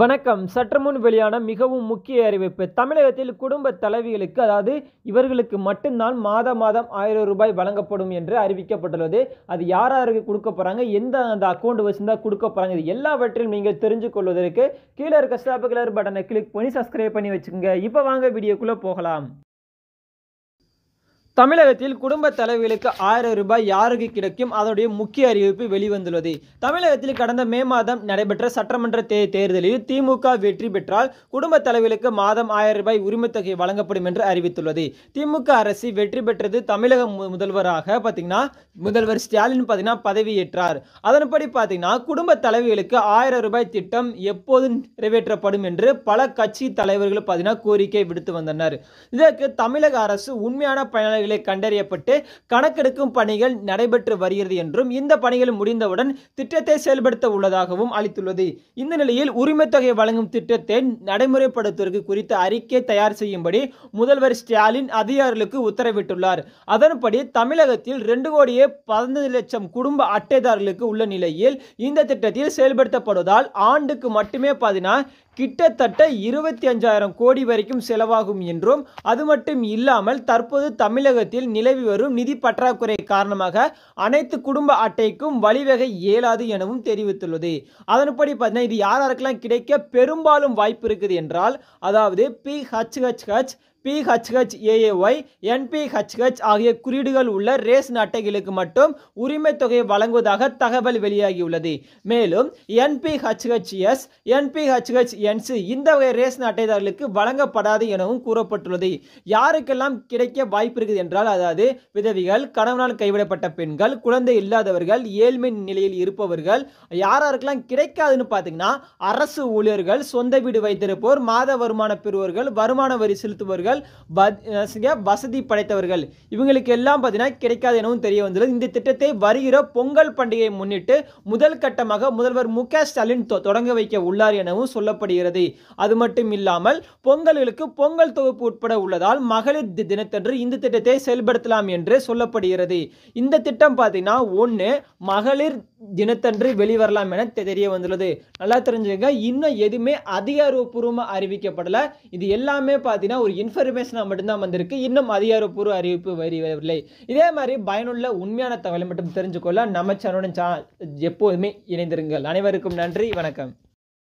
வணக்கம் சற்று முன் வெளியான மிகவும் முக்கிய அறிவிப்பு தமிழகத்தில் குடும்ப தலைவிகளுக்கு அதாவது இவர்களுக்கு மட்டும்தான் மாத மாதம் ஆயிரம் ரூபாய் வழங்கப்படும் என்று அறிவிக்கப்பட்டுள்ளது அது யார் யாருக்கு கொடுக்க போகிறாங்க எந்த அந்த அக்கௌண்ட் வச்சுருந்தா கொடுக்க போகிறாங்க இது எல்லாவற்றிலும் நீங்கள் தெரிஞ்சு கொள்வதற்கு கீழே இருக்க ஸ்டாப்பு கலர் பட்டனை கிளிக் பண்ணி சப்ஸ்கிரைப் பண்ணி வச்சுக்கோங்க இப்போ வாங்க வீடியோக்குள்ளே போகலாம் தமிழகத்தில் குடும்ப தலைவிகளுக்கு ஆயிரம் ரூபாய் யாருக்கு கிடைக்கும் அதனுடைய முக்கிய அறிவிப்பு வெளிவந்துள்ளது தமிழகத்தில் கடந்த மே மாதம் நடைபெற்ற சட்டமன்ற தே தேர்தலில் திமுக வெற்றி பெற்றால் குடும்ப தலைவிகளுக்கு மாதம் ஆயிரம் ரூபாய் தொகை வழங்கப்படும் என்று அறிவித்துள்ளது திமுக அரசு வெற்றி பெற்றது தமிழக முதல்வராக பார்த்தீங்கன்னா முதல்வர் ஸ்டாலின் பார்த்தீங்கன்னா பதவியேற்றார் அதன்படி பார்த்தீங்கன்னா குடும்ப தலைவிகளுக்கு ஆயிரம் ரூபாய் திட்டம் எப்போது நிறைவேற்றப்படும் என்று பல கட்சி தலைவர்கள் பார்த்தீங்கன்னா கோரிக்கை விடுத்து வந்தனர் இதற்கு தமிழக அரசு உண்மையான பயனாளி தொழிலாளர்களை கண்டறியப்பட்டு கணக்கெடுக்கும் பணிகள் நடைபெற்று வருகிறது என்றும் இந்த பணிகள் முடிந்தவுடன் திட்டத்தை செயல்படுத்த உள்ளதாகவும் அளித்துள்ளது இந்த நிலையில் தொகை வழங்கும் திட்டத்தை நடைமுறைப்படுத்துவதற்கு குறித்த அறிக்கை தயார் செய்யும்படி முதல்வர் ஸ்டாலின் அதிகாரிகளுக்கு உத்தரவிட்டுள்ளார் அதன்படி தமிழகத்தில் ரெண்டு கோடியே பதினைந்து லட்சம் குடும்ப அட்டைதாரர்களுக்கு உள்ள நிலையில் இந்த திட்டத்தில் செயல்படுத்தப்படுவதால் ஆண்டுக்கு மட்டுமே பார்த்தீங்கன்னா கிட்டத்தட்ட இருபத்தி அஞ்சாயிரம் கோடி வரைக்கும் செலவாகும் என்றும் அது மட்டும் இல்லாமல் தற்போது தமிழக தமிழகத்தில் நிலவி வரும் நிதி பற்றாக்குறை காரணமாக அனைத்து குடும்ப அட்டைக்கும் வழிவகை இயலாது எனவும் தெரிவித்துள்ளது அதன்படி பார்த்தீங்கன்னா இது யார் யாருக்கெல்லாம் கிடைக்க பெரும்பாலும் வாய்ப்பு இருக்குது என்றால் அதாவது P H H H PHH AAY NPHH ஆகிய குறியீடுகள் உள்ள ரேஷன் அட்டைகளுக்கு மட்டும் உரிமை தொகையை வழங்குவதாக தகவல் வெளியாகியுள்ளது மேலும் என்பிஹெச்ஹெச் என்பிஹெச்ஹெச்என்சி இந்த வகை ரேஷன் அட்டைதாரர்களுக்கு வழங்கப்படாது எனவும் கூறப்பட்டுள்ளது யாருக்கெல்லாம் கிடைக்க வாய்ப்பு இருக்குது என்றால் அதாவது விதவிகள் கணவனால் கைவிடப்பட்ட பெண்கள் குழந்தை இல்லாதவர்கள் ஏழ்மை நிலையில் இருப்பவர்கள் யாராருக்கெல்லாம் கிடைக்காதுன்னு பார்த்தீங்கன்னா அரசு ஊழியர்கள் சொந்த வீடு வைத்திருப்போர் மாத வருமான பெறுவர்கள் வருமான வரி செலுத்துவர்கள் படைத்தவர்கள் வசதி படைத்தவர்கள் இவங்களுக்கு எல்லாம் பார்த்தீங்கன்னா கிடைக்காது எனவும் தெரிய வந்துள்ளது இந்த திட்டத்தை வருகிற பொங்கல் பண்டிகையை முன்னிட்டு முதல் கட்டமாக முதல்வர் மு ஸ்டாலின் தொடங்க வைக்க உள்ளார் எனவும் சொல்லப்படுகிறது அது மட்டும் இல்லாமல் பொங்கல்களுக்கு பொங்கல் தொகுப்பு உட்பட உள்ளதால் மகளிர் தினத்தன்று இந்த திட்டத்தை செயல்படுத்தலாம் என்று சொல்லப்படுகிறது இந்த திட்டம் பார்த்தீங்கன்னா ஒன்று மகளிர் தினத்தன்று வெளிவரலாம் என தெரிய வந்துள்ளது நல்லா தெரிஞ்சுங்க இன்னும் எதுவுமே அதிகாரப்பூர்வமாக அறிவிக்கப்படலை இது எல்லாமே பார்த்தீங்கன்னா ஒரு இன்ஃபர் இன்ஃபர்மேஷனாக மட்டும்தான் வந்திருக்கு இன்னும் அதிகாரப்பூர்வ அறிவிப்பு வரவில்லை இதே மாதிரி பயனுள்ள உண்மையான தகவலை மட்டும் தெரிஞ்சுக்கொள்ள நம்ம சேனலுடன் எப்போதுமே இணைந்திருங்கள் அனைவருக்கும் நன்றி வணக்கம்